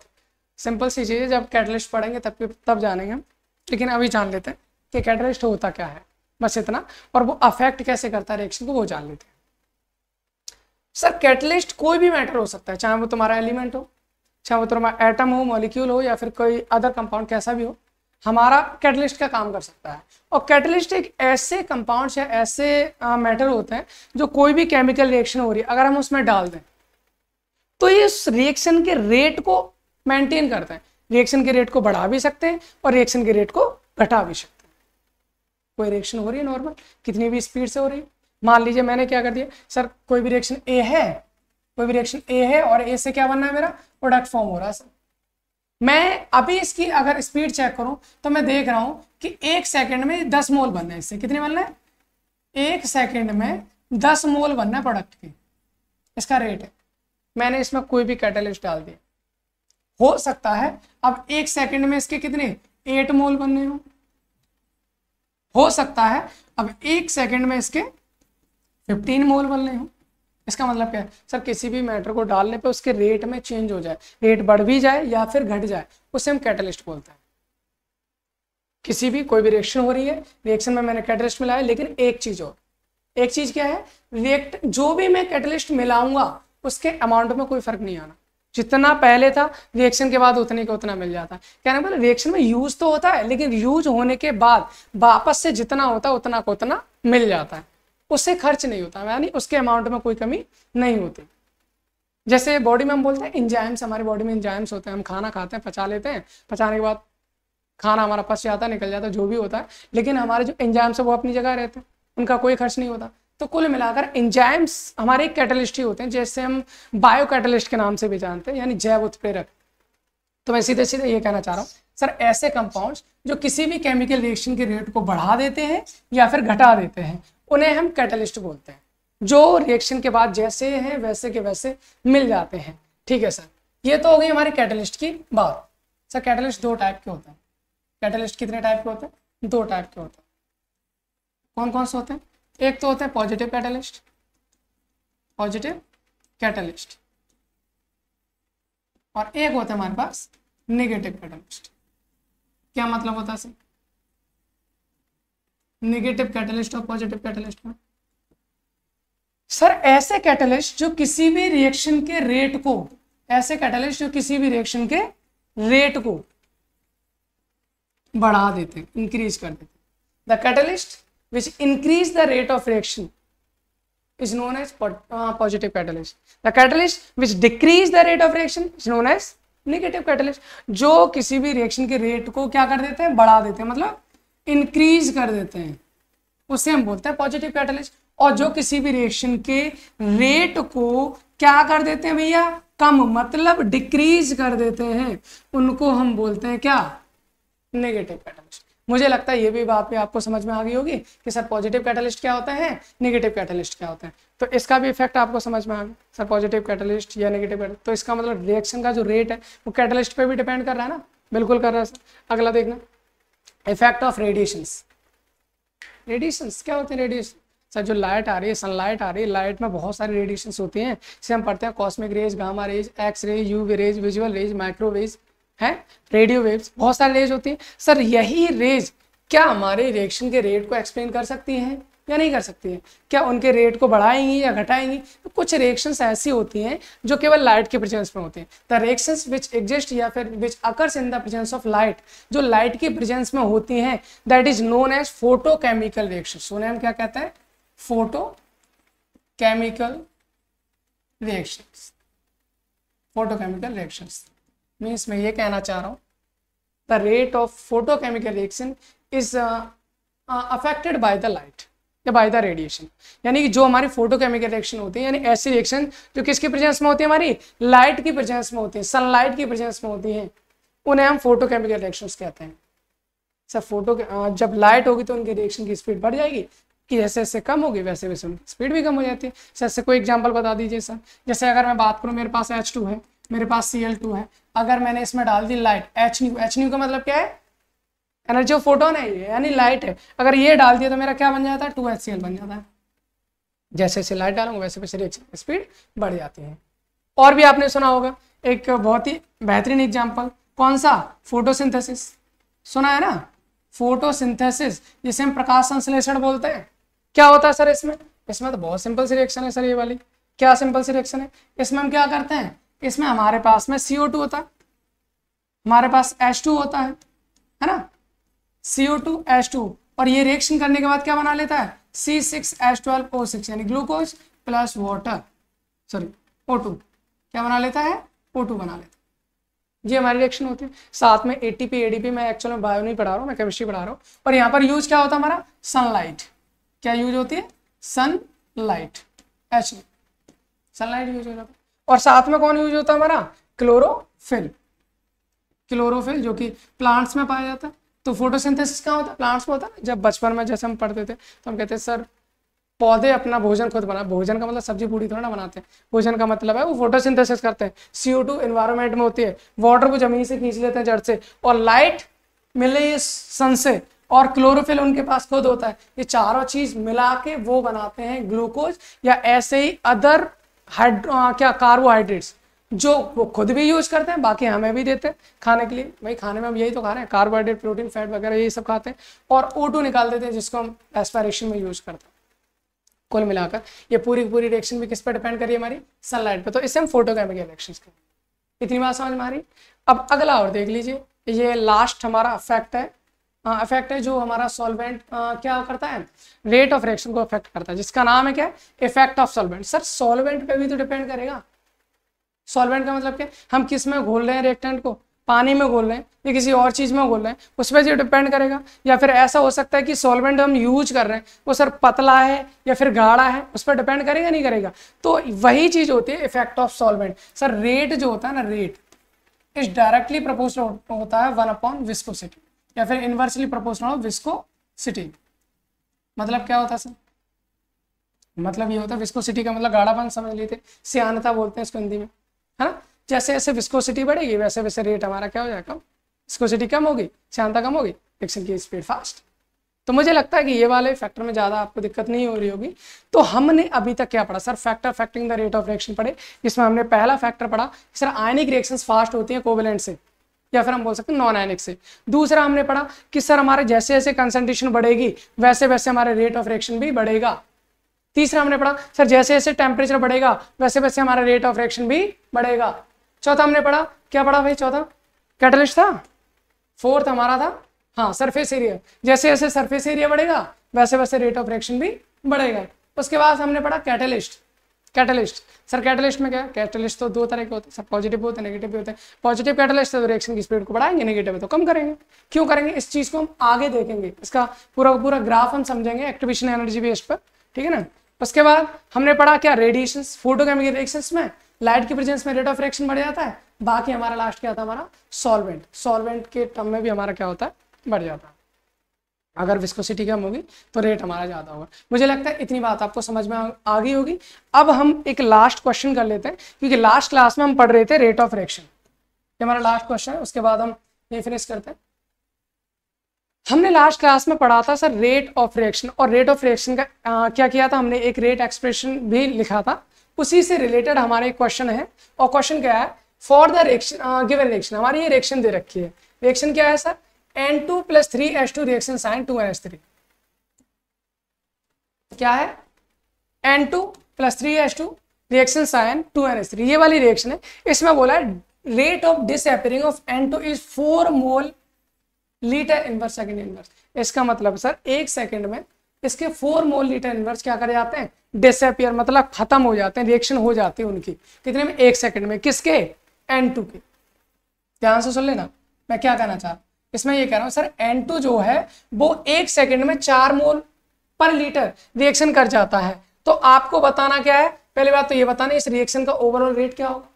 सिंपल सी चीज़ है जब कैटलिस्ट पढ़ेंगे तब तब जानेंगे हम लेकिन अभी जान लेते हैं कि कैटलिस्ट होता क्या है बस इतना और वो अफेक्ट कैसे करता है रिएक्शन को वो जान लेते हैं सर कैटलिस्ट कोई भी मैटर हो सकता है चाहे वो तुम्हारा एलिमेंट हो चाहे वो तुम्हारा एटम हो मॉलिक्यूल हो या फिर कोई अदर कंपाउंड कैसा भी हो हमारा कैटलिस्ट का काम कर सकता है और कैटलिस्ट एक ऐसे कंपाउंड या ऐसे मैटर होते हैं जो कोई भी केमिकल रिएक्शन हो रही है अगर हम उसमें डाल दें तो ये उस रिएक्शन के रेट को मेंटेन करते हैं रिएक्शन के रेट को बढ़ा भी सकते हैं और रिएक्शन के रेट को घटा भी सकते हैं कोई रिएक्शन हो रही है नॉर्मल कितनी भी स्पीड से हो रही है मान लीजिए मैंने क्या कर दिया सर कोई भी रिएक्शन ए है कोई भी रिएक्शन ए है और ए से क्या बनना है मेरा प्रोडक्ट फॉर्म हो रहा है सर मैं अभी इसकी अगर स्पीड चेक करूं तो मैं देख रहा हूं कि एक सेकंड में दस मोल बनना है इससे कितने बनना है एक सेकंड में दस मोल बनना है प्रोडक्ट के इसका रेट है मैंने इसमें कोई भी कैटलिस्ट डाल दिया हो सकता है अब एक सेकंड में इसके कितने एट मोल बनने हों हो सकता है अब एक सेकंड में इसके 15 मोल बनने हो इसका मतलब क्या है सर किसी भी मैटर को डालने पे उसके रेट में चेंज हो जाए रेट बढ़ भी जाए या फिर घट जाए उसे हम कैटलिस्ट बोलते हैं किसी भी कोई भी रिएक्शन हो रही है रिएक्शन में मैंने कैटलिस्ट मिलाया लेकिन एक चीज और एक चीज क्या है रिएक्ट जो भी मैं कैटलिस्ट मिलाऊंगा उसके अमाउंट में कोई फर्क नहीं आना जितना पहले था रिएक्शन के बाद उतने का उतना मिल जाता है ना बोले रिएक्शन में यूज तो होता है लेकिन यूज होने के बाद वापस से जितना होता है उतना का उतना मिल जाता है उससे खर्च नहीं होता यानी उसके अमाउंट में कोई कमी नहीं होती जैसे बॉडी में हम बोलते हैं इंजाइम्स हमारे बॉडी में इंजाइम्स होते हैं हम खाना खाते हैं पचा लेते हैं पचाने के बाद खाना हमारा पस जाता निकल जाता जो भी होता है लेकिन हमारे जो इंजाइम्स है वो अपनी जगह रहते हैं उनका कोई खर्च नहीं होता तो कुल मिलाकर इंजाइम्स हमारे कैटलिस्ट ही होते हैं जैसे हम बायो कैटलिस्ट के नाम से भी जानते हैं यानी जैव उत्प्रेरक तो मैं सीधे सीधे ये कहना चाह रहा हूँ सर ऐसे कंपाउंड्स जो किसी भी केमिकल रिएक्शन के रेट को बढ़ा देते हैं या फिर घटा देते हैं उन्हें हम कैटलिस्ट बोलते हैं जो रिएक्शन के बाद जैसे हैं वैसे के वैसे मिल जाते हैं ठीक है सर ये तो हो गई हमारे कैटलिस्ट की बात सर कैटलिस्ट दो टाइप के होते हैं कैटलिस्ट कितने टाइप के होते हैं दो टाइप के होते हैं कौन कौन से होते हैं एक तो होता है पॉजिटिव कैटलिस्ट पॉजिटिव कैटलिस्ट और एक होता है हमारे पास नेगेटिव कैटलिस्ट क्या मतलब होता है नेगेटिव कैटलिस्ट और पॉजिटिव कैटलिस्ट में सर ऐसे कैटलिस्ट जो किसी भी रिएक्शन के रेट को ऐसे कैटलिस्ट जो किसी भी रिएक्शन के रेट को बढ़ा देते इंक्रीज कर देते the catalyst which increase the rate of reaction is known as positive catalyst the catalyst which decrease the rate of reaction is known as negative catalyst जो किसी भी रिएक्शन के रेट को क्या कर देते हैं बढ़ा देते हैं मतलब इंक्रीज कर देते हैं उसे हम बोलते हैं पॉजिटिव कैटलिस्ट और जो किसी भी रिएक्शन के रेट को क्या कर देते हैं भैया कम मतलब डिक्रीज कर देते हैं उनको हम बोलते हैं क्या नेगेटिव कैटलिस्ट मुझे लगता है ये भी बात भी आपको समझ में आ गई होगी कि सर पॉजिटिव कैटलिस्ट क्या होता है नेगेटिव कैटलिस्ट क्या होता है तो इसका भी इफेक्ट आपको समझ में आ गया सर पॉजिटिव कैटलिस्ट या नेगेटिव कैटलिस्ट तो इसका मतलब रिएक्शन का जो रेट है वो कैटलिस्ट पर भी डिपेंड कर रहा है ना बिल्कुल कर रहा है सर अगला देखना इफेक्ट ऑफ रेडिएशन रेडिएशन क्या होते हैं रेडिएशन सर जो लाइट आ रही है सनलाइट आ रही है लाइट में बहुत सारी रेडिएशन होती हैं जिसे हम पढ़ते हैं cosmic rays gamma rays X ray U rays visual rays microwaves है रेडियो वेव्स बहुत सारे रेज होती है सर यही रेज क्या हमारे रिएक्शन के रेट को एक्सप्लेन कर सकती हैं या नहीं कर सकती है क्या उनके रेट को बढ़ाएंगी या घटाएंगी तो कुछ रिएक्शंस ऐसी होती हैं जो केवल लाइट के प्रेजेंस में होते हैं द रिएक्शंस विच एग्जिस्ट या फिर which occurs in the presence of light जो लाइट के प्रेजेंस में होती हैं that is known as photochemical reaction उन्हें हम क्या कहते हैं photo chemical reactions photochemical reactions means मैं ये कहना चाह रहा हूँ the rate of photochemical reaction is affected by the light या बाय द रेडिएशन यानी कि जो हमारी फोटोकेमिकल रिएक्शन होती है यानी ऐसी रिएक्शन जो किसकी प्रेजेंस में होती है हमारी लाइट की प्रेजेंस में होती है सनलाइट की प्रेजेंस में होती है उन्हें हम फोटोकेमिकल रिएक्शन कहते हैं सर अच्छा, फोटो uh, जब लाइट होगी तो उनकी रिएक्शन की स्पीड बढ़ जाएगी कि जैसे जैसे कम होगी वैसे वैसे उनकी स्पीड भी कम हो जाती है सर अच्छा, जैसे कोई एग्जाम्पल बता दीजिए सर जैसे अगर मैं बात करूँ मेरे पास एच है मेरे पास सी है अगर मैंने इसमें डाल दी light H nu H nu का मतलब क्या है एनर्जी ऑफ फोटोन है ये यानी लाइट है अगर ये डाल दिया तो मेरा क्या बन जाता है टू एच सी एल बन जाता है जैसे जैसे लाइट डालूंगा वैसे वैसे रिएक्शन की स्पीड बढ़ जाती है और भी आपने सुना होगा एक बहुत ही बेहतरीन एग्जाम्पल कौन सा फोटोसिंथेसिस सुना है ना फोटोसिंथेसिस जिसे हम प्रकाश संश्लेषण बोलते हैं क्या होता है सर इसमें इसमें तो बहुत सिंपल सी रिएक्शन है सर ये वाली क्या सिंपल सी रिएक्शन है इसमें हम क्या करते हैं इसमें हमारे पास में CO2 होता है हमारे पास H2 होता है है ना CO2 H2 और ये रिएक्शन करने के बाद क्या बना लेता है C6H12O6 यानी glucose plus water sorry O2 क्या बना लेता है O2 बना लेता है ये हमारी रिएक्शन होती है साथ में एटीपी एडीपी मैं एक्चुअल में बायो नहीं पढ़ा रहा हूँ मैं केमिस्ट्री पढ़ा रहा हूँ और यहाँ पर यूज क्या होता है हमारा सनलाइट क्या यूज होती है सनलाइट एच सनलाइट यूज हो जाता है और साथ में कौन यूज होता है हमारा क्लोरोफिल क्लोरोफिल जो कि प्लांट्स में पाया जाता है तो फोटोसिंथेसिस क्या होता है प्लांट्स में होता है जब बचपन में जैसे हम पढ़ते थे तो हम कहते हैं सर पौधे अपना भोजन खुद बना भोजन का मतलब सब्जी पूरी थोड़ा ना बनाते हैं भोजन का मतलब है वो फोटोसिंथेसिस करते हैं सीओ टू में होती है वाटर को जमीन से खींच लेते हैं जड़ से और लाइट मिले सन से और क्लोरोफिल उनके पास खुद होता है ये चारों चीज मिला के वो बनाते हैं ग्लूकोज या ऐसे ही अदर हाइड्रो क्या कार्बोहाइड्रेट्स जो वो खुद भी यूज करते हैं बाकी हमें भी देते हैं खाने के लिए भाई खाने में हम यही तो खा रहे हैं कार्बोहाइड्रेट प्रोटीन फैट वगैरह यही सब खाते हैं और ओ निकाल देते हैं जिसको हम एस्पायरेशन में यूज करते हैं कुल मिलाकर ये पूरी पूरी रिएक्शन भी किस पर डिपेंड करिए हमारी सनलाइट पर तो इससे हम फोटोकेमिकल रिएक्शन करेंगे इतनी बात समझ में आ रही अब अगला और देख लीजिए ये लास्ट हमारा फैक्ट है अफेक्ट है जो हमारा सॉल्वेंट क्या करता है रेट ऑफ रिएक्शन को अफेक्ट करता है जिसका नाम है क्या effect of solvent sir solvent पे भी तो डिपेंड करेगा सॉल्वेंट का मतलब क्या हम किस में घोल रहे हैं रिएक्टेंट को पानी में घोल रहे हैं या किसी और चीज़ में घोल रहे हैं उस पर जो डिपेंड करेगा या फिर ऐसा हो सकता है कि सॉल्वेंट हम यूज कर रहे हैं वो सर पतला है या फिर गाढ़ा है उस पर डिपेंड करेगा नहीं करेगा तो वही चीज़ होती है effect of solvent sir rate जो होता है ना रेट इज डायरेक्टली प्रपोज होता है वन अपॉन विस्कोसिटी या फिर इनवर्सली प्रोपोर्शनल ऑफ विस्कोसिटी मतलब क्या होता सर मतलब ये होता है विस्कोसिटी का मतलब गाढ़ापन समझ लेते सियानता बोलते हैं इसको हिंदी में है ना जैसे जैसे विस्कोसिटी बढ़ेगी वैसे वैसे रेट हमारा क्या हो जाएगा कम विस्कोसिटी कम होगी सियानता कम होगी रिक्शन की स्पीड फास्ट तो मुझे लगता है कि ये वाले फैक्टर में ज़्यादा आपको दिक्कत नहीं हो रही होगी तो हमने अभी तक क्या पढ़ा sir factor affecting the rate of reaction पढ़े इसमें हमने पहला फैक्टर पढ़ा सर आयनिक रिएक्शंस फास्ट होती हैं कोवेलेंट से या फिर हम बोल सकते हैं नॉन आयनिक से दूसरा हमने पढ़ा कि सर हमारे जैसे जैसे कंसेंट्रेशन बढ़ेगी वैसे वैसे हमारे रेट ऑफ रिएक्शन भी बढ़ेगा तीसरा हमने पढ़ा सर जैसे जैसे टेम्परेचर बढ़ेगा वैसे वैसे हमारा रेट ऑफ रिएक्शन भी बढ़ेगा चौथा हमने पढ़ा क्या पढ़ा भाई चौथा कैटलिस्ट था फोर्थ हमारा था हाँ सरफेस एरिया जैसे जैसे सरफेस एरिया बढ़ेगा वैसे वैसे रेट ऑफ रिएक्शन भी बढ़ेगा उसके बाद हमने पढ़ा कैटलिस्ट कैटलिस्ट सर कैटलिस्ट में क्या कैटलिस्ट तो दो तरह के होते हैं सर पॉजिटिव होते हैं नेगेटिव भी होते हैं पॉजिटिव कैटलिस्ट है तो रिएक्शन की स्पीड को बढ़ाएंगे नेगेटिव है तो कम करेंगे क्यों करेंगे इस चीज को हम आगे देखेंगे इसका पूरा पूरा ग्राफ हम समझेंगे एक्टिवेशन एनर्जी बेस्ड पर ठीक है ना उसके बाद हमने पढ़ा क्या रेडिएशन फोटोकेमिकल रिएक्शन में लाइट की प्रेजेंस में रेट ऑफ रिएक्शन बढ़ जाता है बाकी हमारा लास्ट क्या था हमारा सॉल्वेंट सॉल्वेंट के टर्म में भी हमारा क्या होता है बढ़ जाता है अगर विस्कोसिटी कम होगी तो रेट हमारा ज़्यादा होगा मुझे लगता है इतनी बात आपको समझ में आ गई होगी अब हम एक लास्ट क्वेश्चन कर लेते हैं क्योंकि लास्ट क्लास में हम पढ़ रहे थे रेट ऑफ रिएक्शन ये हमारा लास्ट क्वेश्चन है उसके बाद हम ये फिनिश करते हैं हमने लास्ट क्लास में पढ़ा था सर रेट ऑफ रिएक्शन और रेट ऑफ रिएक्शन का आ, क्या किया था हमने एक रेट एक्सप्रेशन भी लिखा था उसी से रिलेटेड हमारे एक क्वेश्चन है और क्वेश्चन क्या है for the reaction given reaction हमारी ये रिएक्शन दे रखी है रिएक्शन क्या है sir N two plus three S two reaction sign two N S three क्या है N two plus three S two reaction sign two N S three ये वाली रिएक्शन है इसमें बोला है rate of disappearing of N two is four mole litre inverse second inverse इसका मतलब सर एक सेकेंड में इसके फोर मोल लीटर इनवर्स क्या कर जाते हैं डिसअपियर मतलब खत्म हो जाते हैं रिएक्शन हो जाती है उनकी कितने में एक सेकेंड में किसके एन टू के ध्यान से सुन लेना मैं क्या कहना चाह इसमें ये कह रहा हूँ सर एन टू जो है वो एक सेकंड में चार मोल पर लीटर रिएक्शन कर जाता है तो आपको बताना क्या है पहली बात तो ये बताना इस रिएक्शन का ओवरऑल रेट क्या होगा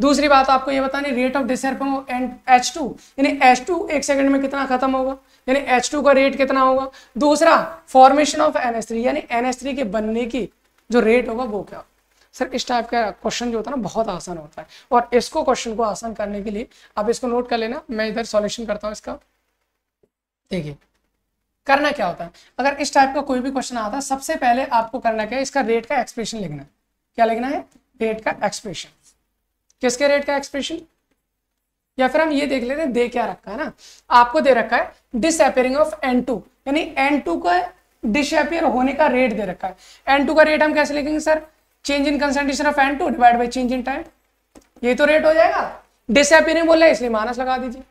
दूसरी बात आपको ये बतानी rate of disappearance H two यानी एच टू एक सेकंड में कितना खत्म होगा यानी एच टू का रेट कितना होगा दूसरा formation of N S three यानी एन एस थ्री के बनने की जो रेट होगा वो क्या होगा सर इस टाइप का क्वेश्चन जो होता है ना बहुत आसान होता है और इसको क्वेश्चन को आसान करने के लिए आप इसको नोट कर लेना मैं इधर सॉल्यूशन करता हूँ इसका देखिए करना क्या होता है अगर इस टाइप का कोई भी क्वेश्चन आता है सबसे पहले आपको करना क्या है इसका रेट का एक्सप्रेशन लिखना है क्या लिखना है रेट का एक्सप्रेशन किसके रेट का एक्सप्रेशन या फिर हम ये देख लेते हैं दे क्या रखा है ना आपको दे रखा है डिसअपेयरिंग ऑफ एन टू यानी एन टू का डिसअपेयर होने का रेट दे रखा है एन टू का रेट हम कैसे लिखेंगे sir change in concentration of N two divide by change in time ये तो रेट हो जाएगा डिसअपियरिंग बोल रहे हैं इसलिए माइनस लगा दीजिए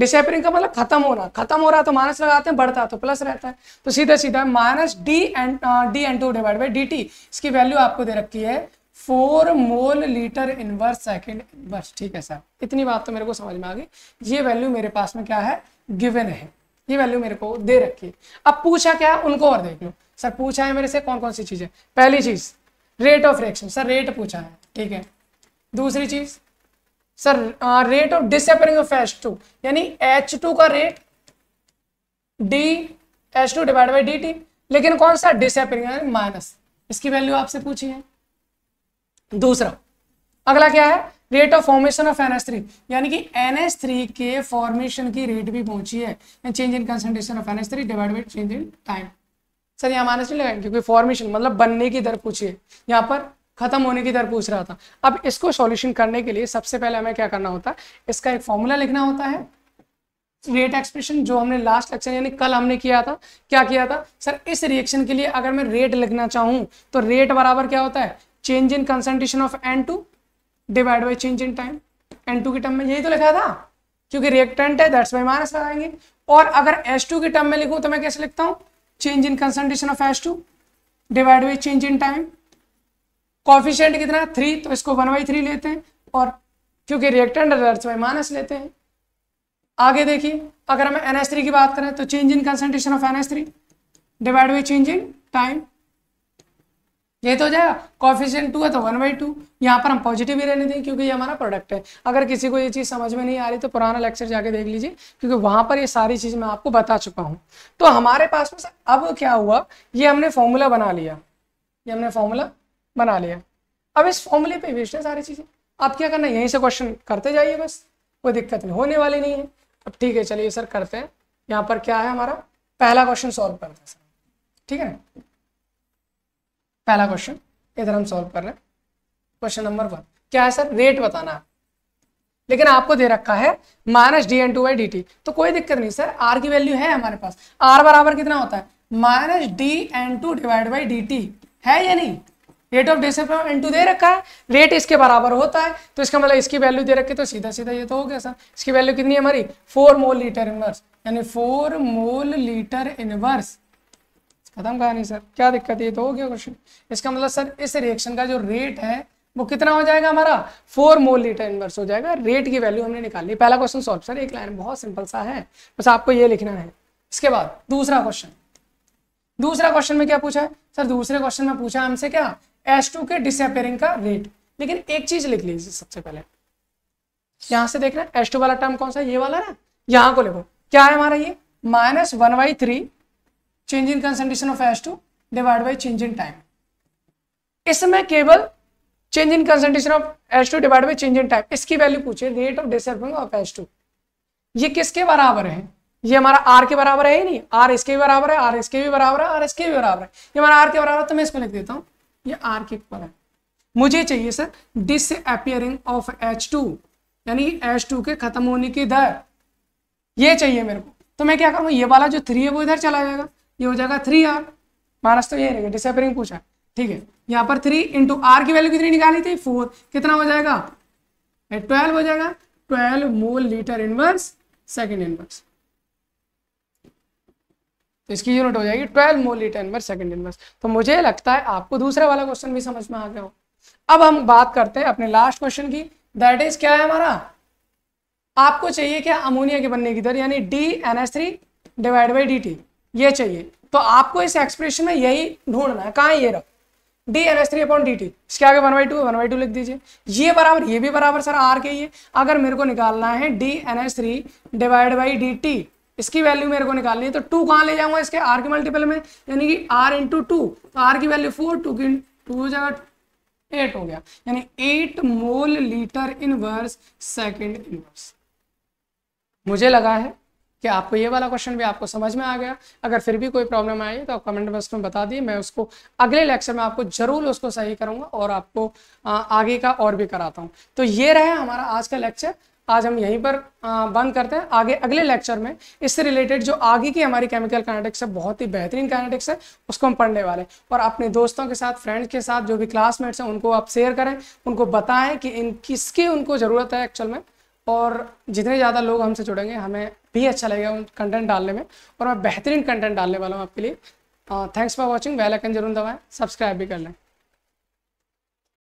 डिसअपियरिंग का मतलब खत्म होना खत्म हो रहा तो माइनस लगाते हैं बढ़ता तो प्लस रहता है तो सीधा सीधा minus D N D N two divide by D T इसकी वैल्यू आपको दे रखी है four mole litre inverse second inverse ठीक है सर इतनी बात तो मेरे को समझ में आ गई ये वैल्यू मेरे पास में क्या है गिवन है ये वैल्यू मेरे को दे रखी है अब पूछा क्या उनको और देख लो सर पूछा है मेरे से कौन कौन सी चीज़ें पहली चीज़ rate of reaction sir rate पूछा है ठीक है दूसरी चीज sir rate of disappearing of H two यानी एच टू का rate D H two divide by D T लेकिन कौन सा डिसअपेयरिंग माइनस इसकी वैल्यू आपसे पूछी है दूसरा अगला क्या है rate of formation of N S three यानी कि एन एस थ्री के फॉर्मेशन की रेट भी पहुंची है change in concentration of N S three divide by change in time sir यहाँ माइनस नहीं लगाएंगे क्योंकि फॉर्मेशन मतलब बनने की दर पूछिए यहाँ पर खत्म होने की दर पूछ रहा था अब इसको सॉल्यूशन करने के लिए सबसे पहले हमें क्या करना होता है इसका एक फॉर्मूला लिखना होता है रेट एक्सप्रेशन जो हमने लास्ट लेक्चर यानी कल हमने किया था क्या किया था सर इस रिएक्शन के लिए अगर मैं रेट लिखना चाहूँ तो रेट बराबर क्या होता है change in concentration of N two divide by change in time N two के टर्म में यही तो लिखा था क्योंकि रिएक्टेंट है दैट्स बाई माइनस लगाएंगे और अगर एस टू के टर्म में लिखूँ तो मैं कैसे लिखता हूँ in in of S two divide by change in time coefficient कितना थ्री तो इसको वन बाई थ्री लेते हैं और क्योंकि रिएक्टेंट अदर्स बाई माइनस लेते हैं आगे देखिए अगर हम एन की बात करें तो change in concentration of N divide by change in time ये तो हो जाएगा कॉफिशियन टू है तो वन बाई टू यहाँ पर हम पॉजिटिव ही रहने दें क्योंकि ये हमारा प्रोडक्ट है अगर किसी को ये चीज़ समझ में नहीं आ रही तो पुराना लेक्चर जाके देख लीजिए क्योंकि वहाँ पर ये सारी चीज़ मैं आपको बता चुका हूँ तो हमारे पास में अब क्या हुआ ये हमने फॉर्मूला बना लिया ये हमने फॉर्मूला बना लिया अब इस फॉर्मूले पर बेचते हैं सारी चीज़ें आप क्या करना है यहीं से क्वेश्चन करते जाइए बस कोई दिक्कत नहीं होने वाली नहीं है अब ठीक है चलिए सर करते हैं यहाँ पर क्या है हमारा पहला क्वेश्चन सॉल्व करते हैं सर ठीक है पहला क्वेश्चन इधर हम सॉल्व कर रहे हैं क्वेश्चन नंबर वन क्या है सर रेट बताना है लेकिन आपको दे रखा है minus D N two by D T तो कोई दिक्कत नहीं सर आर की वैल्यू है हमारे पास आर बराबर कितना होता है minus D N two divide by D T है या नहीं rate of discipline N two दे रखा है रेट इसके बराबर होता है तो इसका मतलब इसकी वैल्यू दे रखी तो सीधा सीधा ये तो हो गया सर इसकी वैल्यू कितनी है हमारी फोर मोल लीटर इनवर्स यानी फोर मोल लीटर इनवर्स खत्म कहा नहीं सर क्या दिक्कत है तो हो गया क्वेश्चन इसका मतलब सर इस रिएक्शन का जो रेट है वो कितना हो जाएगा हमारा फोर मोल लीटर इनवर्स हो जाएगा रेट की वैल्यू हमने निकाली पहला क्वेश्चन सॉल्व सर एक लाइन बहुत सिंपल सा है बस आपको ये लिखना है इसके बाद दूसरा क्वेश्चन दूसरा क्वेश्चन में क्या पूछा है सर दूसरे क्वेश्चन में पूछा हमसे क्या एस टू के डिसअपेयरिंग का रेट लेकिन एक चीज लिख लीजिए सबसे पहले यहां से देखना एस टू वाला टर्म कौन सा ये वाला ना यहां को लिखो क्या है हमारा ये minus one by three change change in concentration of H2 divided by change in time. इसमें केवल change in in of S two divide by change in time इसकी वैल्यू पूछे rate of of of S two ये किसके बराबर है ये हमारा आर के बराबर है ही नहीं आर इसके भी बराबर है आर इसके भी बराबर है आर इसके भी बराबर है ये हमारा आर के बराबर है तो मैं इसमें लिख देता हूँ ये आर के ऊपर है मुझे चाहिए sir disappearing of H two यानी एच टू के खत्म होने की दर ये चाहिए मेरे को तो मैं क्या करूँगा ये वाला जो थ्री है वो इधर चला जाएगा ये हो जाएगा थ्री आर माइनस तो ये रहेगा डिसअपेयरिंग पूछा ठीक है यहाँ पर थ्री इंटू आर की वैल्यू कितनी निकाली थी फोर कितना हो जाएगा ट्वेल्व हो जाएगा twelve mole litre inverse second inverse तो इसकी यूनिट हो जाएगी twelve mole litre inverse second inverse तो मुझे लगता है आपको दूसरा वाला क्वेश्चन भी समझ में आ गया हो अब हम बात करते हैं अपने लास्ट क्वेश्चन की दैट इज क्या है हमारा आपको चाहिए क्या अमोनिया के बनने की दर यानी D N S three divide by D T ये चाहिए तो आपको इस एक्सप्रेशन में यही ढूंढना है कहाँ ये रख D N S three upon D T इसके आगे one by two one by two लिख दीजिए ये बराबर ये भी बराबर सर आर के ये अगर मेरे को निकालना है D N S three divide by D T इसकी वैल्यू मेरे को निकालनी है तो टू कहाँ ले जाऊंगा इसके आर के मल्टीपल में यानी कि आर इंटू टू तो आर की वैल्यू फोर टू की टू जगह एट हो गया यानी eight mole litre inverse second inverse मुझे लगा है क्या आपको ये वाला क्वेश्चन भी आपको समझ में आ गया अगर फिर भी कोई प्रॉब्लम आई तो आप कमेंट बॉक्स में बता दिए मैं उसको अगले लेक्चर में आपको जरूर उसको सही करूँगा और आपको आगे का और भी कराता हूँ तो ये रहे हमारा आज का लेक्चर आज हम यहीं पर बंद करते हैं आगे अगले लेक्चर में इससे रिलेटेड जो आगे की हमारी केमिकल कैनेटिक्स है बहुत ही बेहतरीन कैनेटिक्स है उसको हम पढ़ने वाले हैं और अपने दोस्तों के साथ फ्रेंड्स के साथ जो भी क्लासमेट्स हैं उनको आप शेयर करें उनको बताएं कि इन किसकी उनको ज़रूरत है एक्चुअल में और जितने ज़्यादा लोग हमसे जुड़ेंगे हमें भी अच्छा लगेगा उन कंटेंट डालने में और मैं बेहतरीन कंटेंट डालने वाला हूँ आपके लिए थैंक्स फॉर वॉचिंग वेलकन जरूर दबाएँ सब्सक्राइब भी कर लें